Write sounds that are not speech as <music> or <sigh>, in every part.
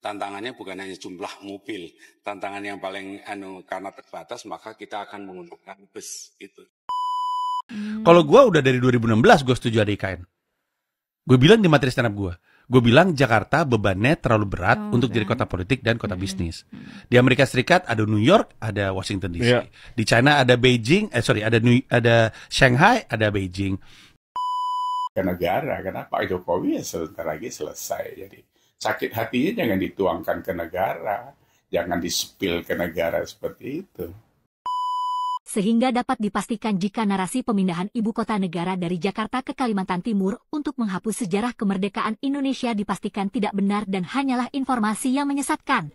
Tantangannya bukan hanya jumlah mobil, tantangan yang paling anu karena terbatas maka kita akan menggunakan bus itu. Hmm. Kalau gue udah dari 2016 gue setuju ada IKN. Gue bilang di materi stand up gue, gue bilang Jakarta bebannya terlalu berat oh, untuk okay. jadi kota politik dan kota hmm. bisnis. Di Amerika Serikat ada New York, ada Washington DC. Yeah. Di China ada Beijing, eh sorry ada New, ada Shanghai, ada Beijing. Ke negara, kenapa Jokowi ya sebentar lagi selesai jadi sakit hatinya jangan dituangkan ke negara, jangan dispil ke negara seperti itu. Sehingga dapat dipastikan jika narasi pemindahan ibu kota negara dari Jakarta ke Kalimantan Timur untuk menghapus sejarah kemerdekaan Indonesia dipastikan tidak benar dan hanyalah informasi yang menyesatkan.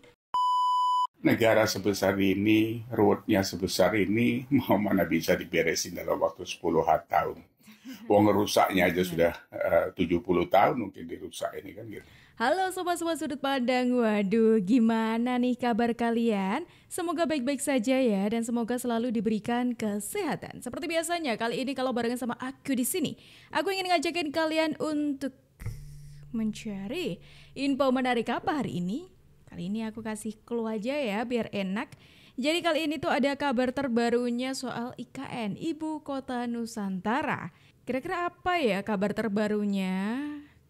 Negara sebesar ini, roadnya sebesar ini, mau mana bisa diberesin dalam waktu 10 tahun. Wong rusaknya aja sudah eh, uh, 70 tahun mungkin dirusak ini kan gitu. Halo sobat-sobat sudut pandang, waduh gimana nih kabar kalian? Semoga baik-baik saja ya dan semoga selalu diberikan kesehatan. Seperti biasanya kali ini kalau barengan sama aku di sini, aku ingin ngajakin kalian untuk mencari info menarik apa hari ini. Kali ini aku kasih clue aja ya biar enak. Jadi kali ini tuh ada kabar terbarunya soal IKN, Ibu Kota Nusantara. Kira-kira apa ya kabar terbarunya?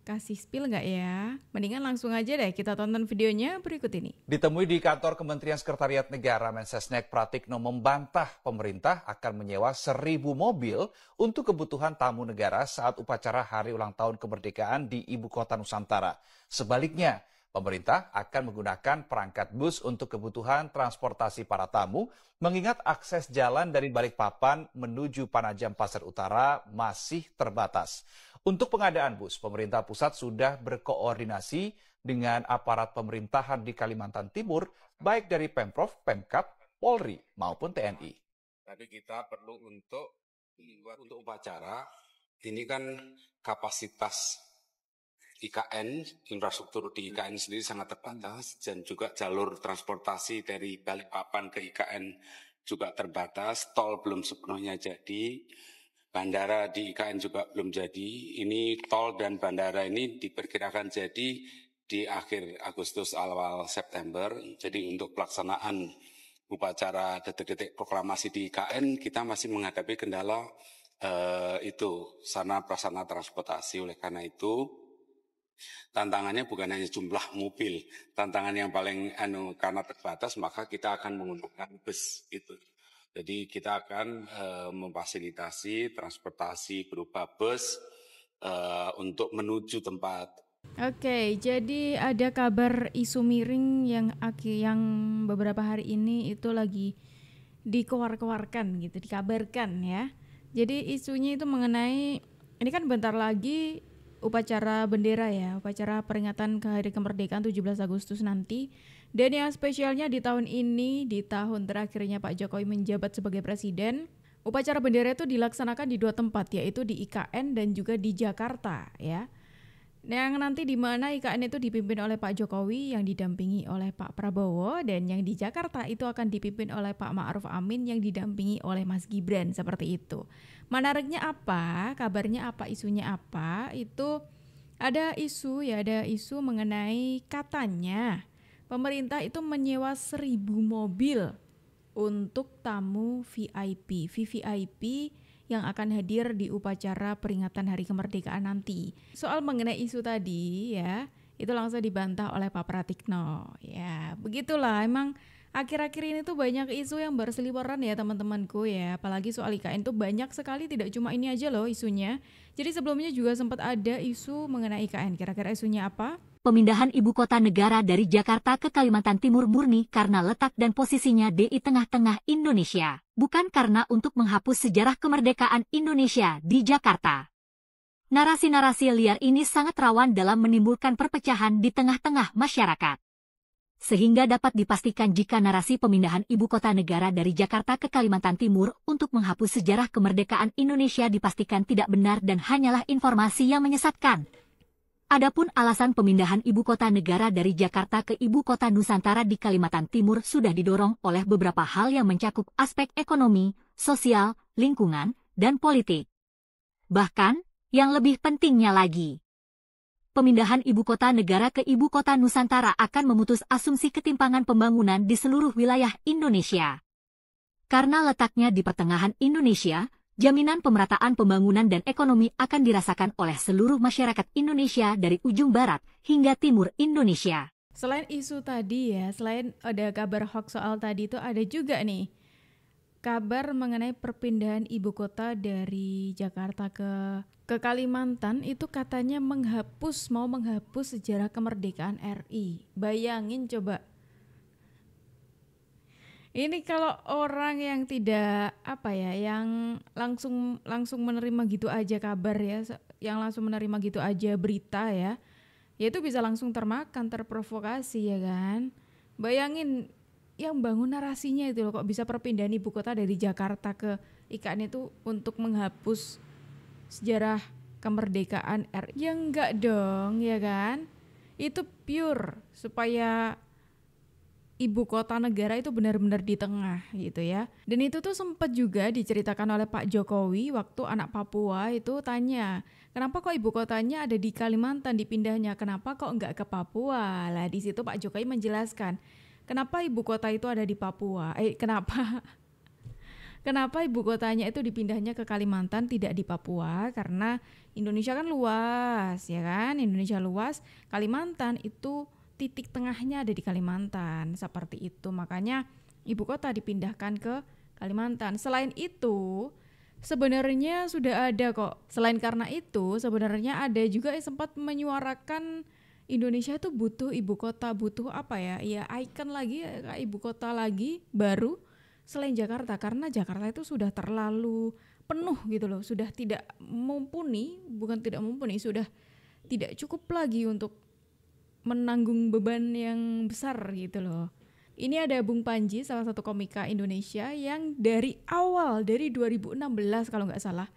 kasih spill nggak ya? Mendingan langsung aja deh kita tonton videonya berikut ini. Ditemui di kantor Kementerian Sekretariat Negara, Mensesnek Pratikno membantah pemerintah akan menyewa seribu mobil untuk kebutuhan tamu negara saat upacara Hari Ulang Tahun Kemerdekaan di Ibu Kota Nusantara. Sebaliknya, Pemerintah akan menggunakan perangkat bus untuk kebutuhan transportasi para tamu, mengingat akses jalan dari Balikpapan menuju Panajam Pasar Utara masih terbatas. Untuk pengadaan bus, pemerintah pusat sudah berkoordinasi dengan aparat pemerintahan di Kalimantan Timur, baik dari Pemprov, Pemkap, Polri, maupun TNI. Tadi kita perlu untuk untuk upacara, ini kan kapasitas IKN, infrastruktur di IKN sendiri sangat terbatas dan juga jalur transportasi dari Balikpapan ke IKN juga terbatas, tol belum sepenuhnya jadi, bandara di IKN juga belum jadi. Ini tol dan bandara ini diperkirakan jadi di akhir Agustus awal September. Jadi untuk pelaksanaan upacara detik-detik proklamasi di IKN kita masih menghadapi kendala eh, itu sana prasana transportasi. Oleh karena itu Tantangannya bukan hanya jumlah mobil, tantangan yang paling anu karena terbatas maka kita akan menggunakan bus itu. Jadi kita akan e, memfasilitasi transportasi berupa bus e, untuk menuju tempat Oke, jadi ada kabar isu miring yang yang beberapa hari ini itu lagi dikeluar-keluarkan gitu, dikabarkan ya. Jadi isunya itu mengenai ini kan bentar lagi upacara bendera ya, upacara peringatan ke Hari Kemerdekaan 17 Agustus nanti. Dan yang spesialnya di tahun ini, di tahun terakhirnya Pak Jokowi menjabat sebagai presiden, upacara bendera itu dilaksanakan di dua tempat, yaitu di IKN dan juga di Jakarta ya. Nah, yang nanti di mana IKN itu dipimpin oleh Pak Jokowi yang didampingi oleh Pak Prabowo dan yang di Jakarta itu akan dipimpin oleh Pak Ma'ruf Amin yang didampingi oleh Mas Gibran seperti itu. Menariknya apa, kabarnya apa, isunya apa, itu ada isu ya, ada isu mengenai katanya pemerintah itu menyewa seribu mobil untuk tamu VIP, VVIP yang akan hadir di upacara peringatan Hari Kemerdekaan nanti. Soal mengenai isu tadi ya, itu langsung dibantah oleh Pak Pratikno. Ya, begitulah emang akhir-akhir ini tuh banyak isu yang berseliweran ya teman-temanku ya. Apalagi soal IKN tuh banyak sekali tidak cuma ini aja loh isunya. Jadi sebelumnya juga sempat ada isu mengenai IKN. Kira-kira isunya apa? Pemindahan ibu kota negara dari Jakarta ke Kalimantan Timur murni karena letak dan posisinya di tengah-tengah Indonesia, bukan karena untuk menghapus sejarah kemerdekaan Indonesia di Jakarta. Narasi-narasi liar ini sangat rawan dalam menimbulkan perpecahan di tengah-tengah masyarakat sehingga dapat dipastikan jika narasi pemindahan ibu kota negara dari Jakarta ke Kalimantan Timur untuk menghapus sejarah kemerdekaan Indonesia dipastikan tidak benar dan hanyalah informasi yang menyesatkan. Adapun alasan pemindahan ibu kota negara dari Jakarta ke ibu kota Nusantara di Kalimantan Timur sudah didorong oleh beberapa hal yang mencakup aspek ekonomi, sosial, lingkungan, dan politik. Bahkan, yang lebih pentingnya lagi, pemindahan ibu kota negara ke ibu kota Nusantara akan memutus asumsi ketimpangan pembangunan di seluruh wilayah Indonesia. Karena letaknya di pertengahan Indonesia, jaminan pemerataan pembangunan dan ekonomi akan dirasakan oleh seluruh masyarakat Indonesia dari ujung barat hingga timur Indonesia. Selain isu tadi ya, selain ada kabar hoax soal tadi itu ada juga nih kabar mengenai perpindahan ibu kota dari Jakarta ke ke Kalimantan itu katanya menghapus mau menghapus sejarah kemerdekaan RI. Bayangin coba. Ini kalau orang yang tidak apa ya, yang langsung langsung menerima gitu aja kabar ya, yang langsung menerima gitu aja berita ya, ya itu bisa langsung termakan, terprovokasi ya kan. Bayangin yang bangun narasinya itu loh kok bisa perpindahan ibu kota dari Jakarta ke IKN itu untuk menghapus sejarah kemerdekaan RI yang enggak dong ya kan itu pure supaya ibu kota negara itu benar-benar di tengah gitu ya dan itu tuh sempat juga diceritakan oleh Pak Jokowi waktu anak Papua itu tanya kenapa kok ibu kotanya ada di Kalimantan dipindahnya kenapa kok enggak ke Papua lah di situ Pak Jokowi menjelaskan Kenapa ibu kota itu ada di Papua? Eh, kenapa? <laughs> Kenapa ibu kotanya itu dipindahnya ke Kalimantan tidak di Papua? Karena Indonesia kan luas, ya kan? Indonesia luas, Kalimantan itu titik tengahnya ada di Kalimantan, seperti itu. Makanya ibu kota dipindahkan ke Kalimantan. Selain itu, sebenarnya sudah ada kok. Selain karena itu, sebenarnya ada juga yang sempat menyuarakan Indonesia tuh butuh ibu kota, butuh apa ya? Ya ikon lagi, eh, ibu kota lagi baru selain Jakarta karena Jakarta itu sudah terlalu penuh gitu loh, sudah tidak mumpuni, bukan tidak mumpuni, sudah tidak cukup lagi untuk menanggung beban yang besar gitu loh. Ini ada Bung Panji, salah satu komika Indonesia yang dari awal dari 2016 kalau nggak salah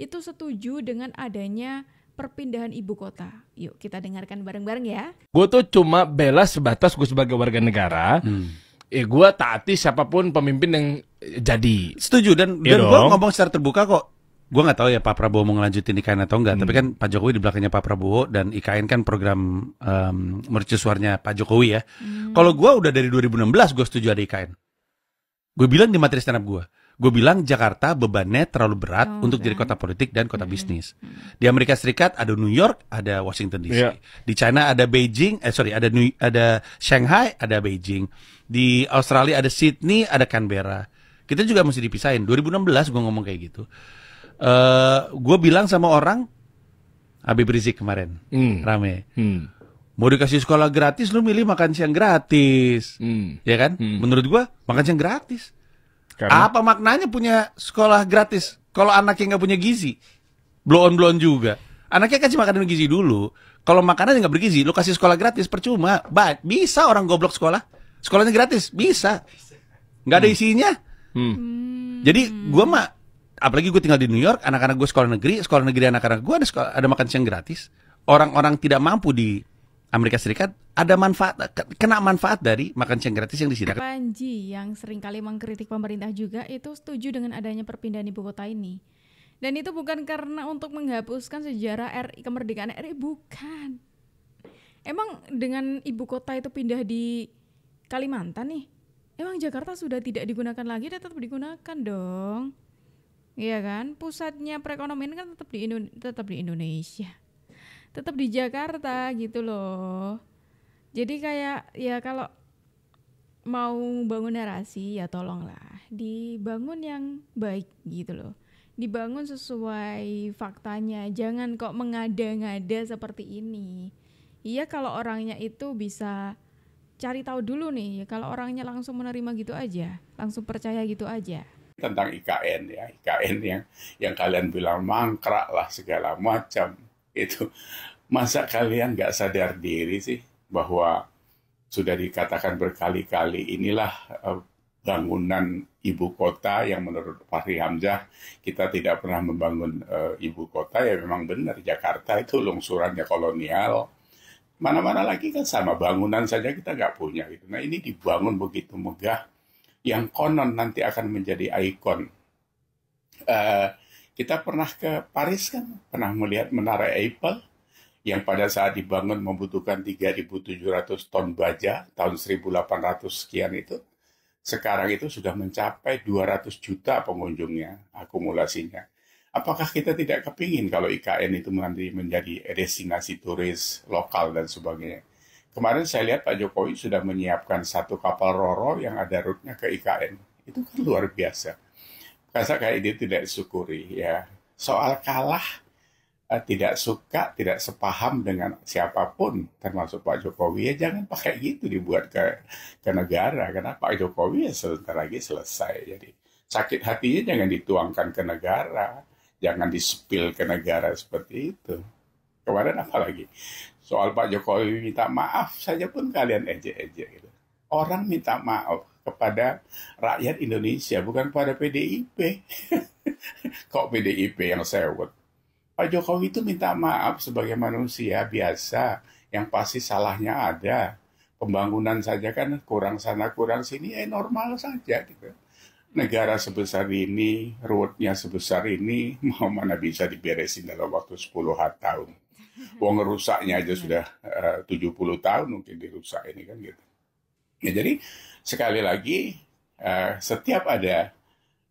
itu setuju dengan adanya perpindahan ibu kota. Yuk kita dengarkan bareng-bareng ya. Gue tuh cuma bela sebatas gue sebagai warga negara. Hmm. Eh ya, gue taati siapapun pemimpin yang jadi. Setuju dan ya dan gue ngomong secara terbuka kok. Gue nggak tahu ya Pak Prabowo mau ngelanjutin IKN atau enggak, hmm. tapi kan Pak Jokowi di belakangnya Pak Prabowo dan IKN kan program um, mercusuarnya Pak Jokowi ya. Hmm. Kalau gue udah dari 2016 gue setuju ada IKN. Gue bilang di materi stand up gue gue bilang Jakarta bebannya terlalu berat oh, untuk kan. jadi kota politik dan kota hmm. bisnis. Di Amerika Serikat ada New York, ada Washington DC. Yeah. Di China ada Beijing, eh sorry ada New, ada Shanghai, ada Beijing. Di Australia ada Sydney, ada Canberra. Kita juga mesti dipisahin. 2016 gue ngomong kayak gitu. Uh, eh, gue bilang sama orang Habib Rizik kemarin mm. rame. Mm. Mau dikasih sekolah gratis, lu milih makan siang gratis, hmm. ya kan? Hmm. Menurut gue makan siang gratis karena... Apa maknanya punya sekolah gratis kalau anaknya nggak punya gizi? Blow on blow on juga. Anaknya kasih makanan gizi dulu. Kalau makanan nggak bergizi, lu kasih sekolah gratis percuma. Ba bisa orang goblok sekolah. Sekolahnya gratis, bisa. Nggak ada hmm. isinya. Hmm. hmm. Jadi gue mah, apalagi gue tinggal di New York, anak-anak gue sekolah negeri, sekolah negeri anak-anak gue ada sekolah, ada makan siang gratis. Orang-orang tidak mampu di Amerika Serikat ada manfaat kena manfaat dari makan siang gratis yang disediakan. Panji yang sering kali mengkritik pemerintah juga itu setuju dengan adanya perpindahan ibu kota ini. Dan itu bukan karena untuk menghapuskan sejarah RI kemerdekaan RI bukan. Emang dengan ibu kota itu pindah di Kalimantan nih. Emang Jakarta sudah tidak digunakan lagi dan tetap digunakan dong. Iya kan? Pusatnya perekonomian kan tetap di Indo tetap di Indonesia tetap di Jakarta gitu loh jadi kayak ya kalau mau bangun narasi ya tolonglah dibangun yang baik gitu loh dibangun sesuai faktanya jangan kok mengada-ngada seperti ini iya kalau orangnya itu bisa cari tahu dulu nih ya kalau orangnya langsung menerima gitu aja langsung percaya gitu aja tentang IKN ya IKN yang yang kalian bilang mangkrak lah segala macam itu masa kalian nggak sadar diri sih bahwa sudah dikatakan berkali-kali inilah eh, bangunan ibu kota yang menurut Fahri Hamzah kita tidak pernah membangun uh, ibu kota ya memang benar Jakarta itu lungsurannya kolonial mana-mana lagi kan sama bangunan saja kita nggak punya gitu nah ini dibangun begitu megah yang konon nanti akan menjadi ikon uh, kita pernah ke Paris kan, pernah melihat Menara Eiffel yang pada saat dibangun membutuhkan 3.700 ton baja tahun 1800 sekian itu. Sekarang itu sudah mencapai 200 juta pengunjungnya akumulasinya. Apakah kita tidak kepingin kalau IKN itu nanti menjadi destinasi turis lokal dan sebagainya? Kemarin saya lihat Pak Jokowi sudah menyiapkan satu kapal roro yang ada rutenya ke IKN. Itu kan luar biasa Rasa kayak dia tidak syukuri ya. Soal kalah eh, tidak suka, tidak sepaham dengan siapapun, termasuk Pak Jokowi, ya jangan pakai gitu dibuat ke, ke negara. Karena Pak Jokowi ya sebentar lagi selesai. Jadi sakit hatinya jangan dituangkan ke negara, jangan dispil ke negara seperti itu. Kemarin apa lagi soal Pak Jokowi minta maaf saja pun kalian ejek-ejek gitu. Orang minta maaf kepada rakyat Indonesia, bukan pada PDIP. <laughs> Kok PDIP yang sewot? Pak Jokowi itu minta maaf sebagai manusia biasa yang pasti salahnya ada. Pembangunan saja kan kurang sana kurang sini, eh normal saja gitu. Negara sebesar ini, roadnya sebesar ini, <laughs> mau mana bisa diberesin dalam waktu 10 tahun. <laughs> Wong rusaknya aja sudah eh, uh, 70 tahun mungkin dirusak ini kan gitu. Ya, jadi sekali lagi uh, setiap ada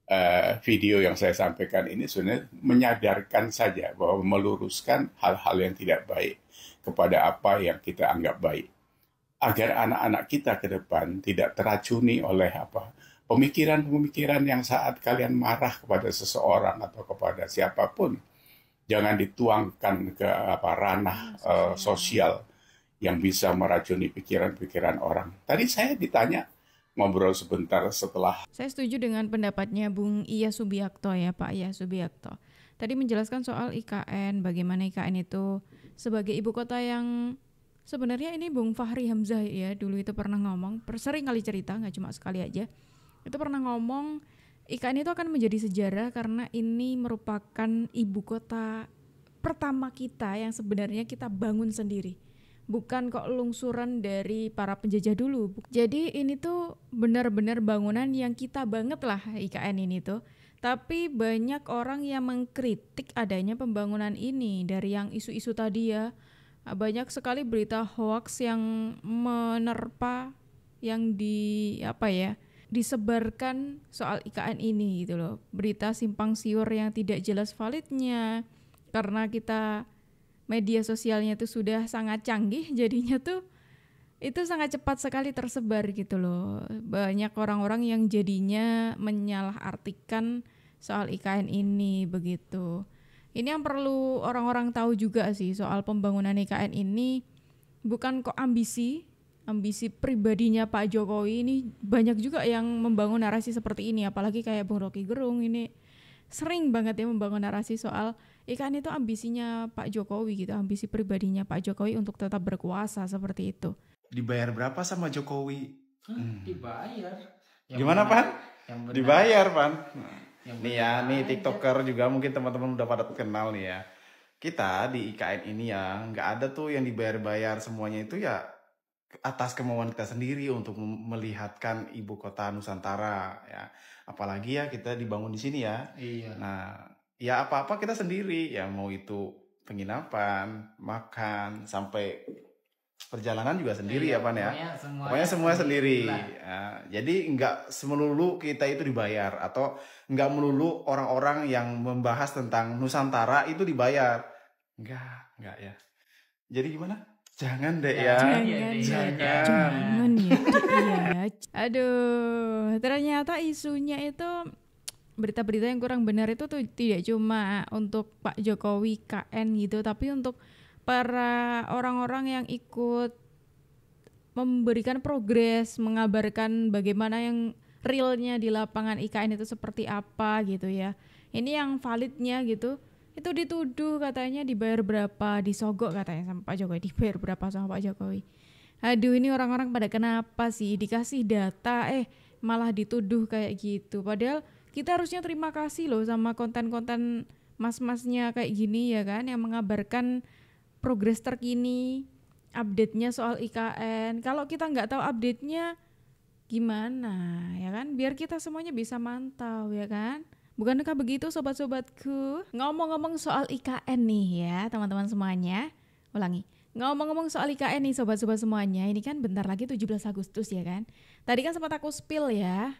uh, video yang saya sampaikan ini sebenarnya menyadarkan saja bahwa meluruskan hal-hal yang tidak baik kepada apa yang kita anggap baik agar anak-anak kita ke depan tidak teracuni oleh apa pemikiran-pemikiran yang saat kalian marah kepada seseorang atau kepada siapapun jangan dituangkan ke apa ranah uh, sosial eh, yang bisa meracuni pikiran-pikiran orang. Tadi saya ditanya ngobrol sebentar setelah. Saya setuju dengan pendapatnya Bung Iya Subiakto ya Pak Iya Subiakto. Tadi menjelaskan soal IKN, bagaimana IKN itu sebagai ibu kota yang sebenarnya ini Bung Fahri Hamzah ya dulu itu pernah ngomong, sering kali cerita nggak cuma sekali aja. Itu pernah ngomong IKN itu akan menjadi sejarah karena ini merupakan ibu kota pertama kita yang sebenarnya kita bangun sendiri bukan kok lungsuran dari para penjajah dulu. Jadi ini tuh benar-benar bangunan yang kita banget lah IKN ini tuh. Tapi banyak orang yang mengkritik adanya pembangunan ini dari yang isu-isu tadi ya. Banyak sekali berita hoax yang menerpa yang di apa ya? disebarkan soal IKN ini gitu loh. Berita simpang siur yang tidak jelas validnya karena kita media sosialnya itu sudah sangat canggih <laughs> jadinya tuh itu sangat cepat sekali tersebar gitu loh. Banyak orang-orang yang jadinya menyalahartikan soal IKN ini begitu. Ini yang perlu orang-orang tahu juga sih soal pembangunan IKN ini bukan kok ambisi, ambisi pribadinya Pak Jokowi ini banyak juga yang membangun narasi seperti ini apalagi kayak Bung Rocky Gerung ini sering banget ya membangun narasi soal ikan itu ambisinya Pak Jokowi gitu, ambisi pribadinya Pak Jokowi untuk tetap berkuasa seperti itu. Dibayar berapa sama Jokowi? Hmm, dibayar. Yang Gimana Pan? Dibayar Pan. Yang nih ya, nih TikToker juga mungkin teman-teman udah pada kenal nih ya. Kita di IKN ini ya nggak ada tuh yang dibayar-bayar semuanya itu ya atas kemauan kita sendiri untuk melihatkan ibu kota Nusantara ya apalagi ya kita dibangun di sini ya iya nah ya apa-apa kita sendiri ya mau itu penginapan makan sampai perjalanan juga sendiri iya, ya pan ya semuanya, pokoknya semua sendiri, sendiri. Ya, jadi nggak melulu kita itu dibayar atau nggak melulu orang-orang yang membahas tentang Nusantara itu dibayar nggak nggak ya jadi gimana Jangan deh ya. Iya, iya, iya. Jangan, ya, jangan. jangan. jangan ya, ya. Aduh, ternyata isunya itu berita-berita yang kurang benar itu tuh tidak cuma untuk Pak Jokowi KN gitu, tapi untuk para orang-orang yang ikut memberikan progres, mengabarkan bagaimana yang realnya di lapangan IKN itu seperti apa gitu ya. Ini yang validnya gitu itu dituduh katanya dibayar berapa disogok katanya sama Pak Jokowi dibayar berapa sama Pak Jokowi aduh ini orang-orang pada kenapa sih dikasih data eh malah dituduh kayak gitu padahal kita harusnya terima kasih loh sama konten-konten mas-masnya kayak gini ya kan yang mengabarkan progres terkini update-nya soal IKN kalau kita nggak tahu update-nya gimana ya kan biar kita semuanya bisa mantau ya kan Bukankah begitu sobat-sobatku? Ngomong-ngomong soal IKN nih ya teman-teman semuanya. Ulangi. Ngomong-ngomong soal IKN nih sobat-sobat semuanya, ini kan bentar lagi 17 Agustus ya kan? Tadi kan sempat aku spill ya.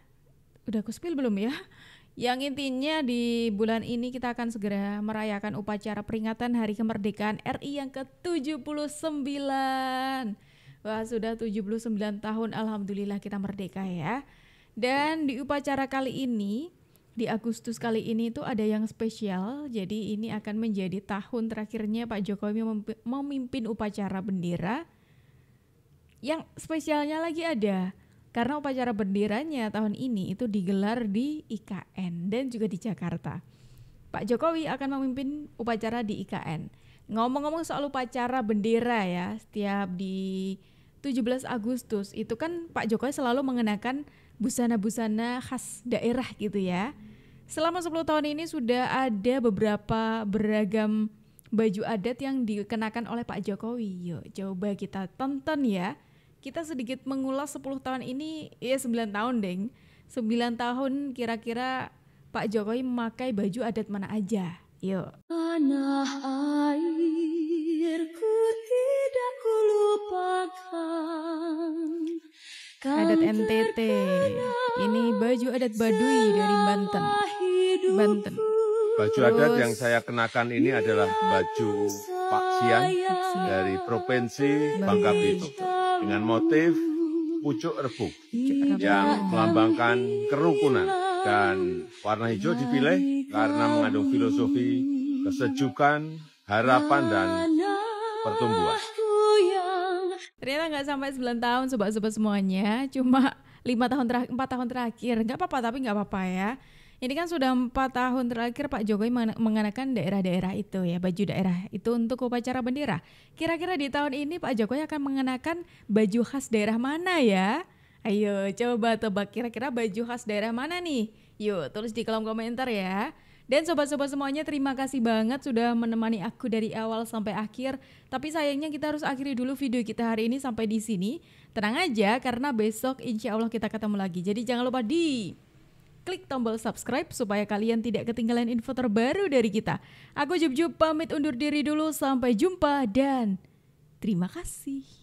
Udah aku spill belum ya? <laughs> Yang intinya di bulan ini kita akan segera merayakan upacara peringatan Hari Kemerdekaan RI yang ke-79. Wah, sudah 79 tahun alhamdulillah kita merdeka ya. Dan di upacara kali ini di Agustus kali ini itu ada yang spesial. Jadi ini akan menjadi tahun terakhirnya Pak Jokowi memimpin upacara bendera. Yang spesialnya lagi ada karena upacara benderanya tahun ini itu digelar di IKN dan juga di Jakarta. Pak Jokowi akan memimpin upacara di IKN. Ngomong-ngomong soal upacara bendera ya, setiap di 17 Agustus itu kan Pak Jokowi selalu mengenakan busana-busana khas daerah gitu ya. Selama 10 tahun ini sudah ada beberapa beragam baju adat yang dikenakan oleh Pak Jokowi. Yuk, coba kita tonton ya. Kita sedikit mengulas 10 tahun ini, ya 9 tahun, Deng. 9 tahun kira-kira Pak Jokowi memakai baju adat mana aja. Yuk. Tanah airku tidak kulupakan. Adat NTT. Kan ini baju adat Baduy dari Banten. Banten. Baju Terus, adat yang saya kenakan ini adalah baju Pak Sian iya. dari Provinsi Bangka iya. Belitung dengan motif pucuk rebu iya. yang melambangkan kerukunan dan warna hijau dipilih karena mengandung filosofi kesejukan, harapan dan pertumbuhan. Ternyata nggak sampai 9 tahun sobat-sobat semuanya, cuma lima tahun terakhir, empat tahun terakhir, nggak apa-apa tapi nggak apa-apa ya. Ini kan sudah empat tahun terakhir Pak Jokowi mengenakan daerah-daerah itu ya, baju daerah itu untuk upacara bendera. Kira-kira di tahun ini Pak Jokowi akan mengenakan baju khas daerah mana ya? Ayo coba tebak kira-kira baju khas daerah mana nih? Yuk tulis di kolom komentar ya. Dan sobat-sobat semuanya terima kasih banget sudah menemani aku dari awal sampai akhir. Tapi sayangnya kita harus akhiri dulu video kita hari ini sampai di sini. Tenang aja karena besok insya Allah kita ketemu lagi. Jadi jangan lupa di klik tombol subscribe supaya kalian tidak ketinggalan info terbaru dari kita. Aku Jub Jub pamit undur diri dulu, sampai jumpa dan terima kasih.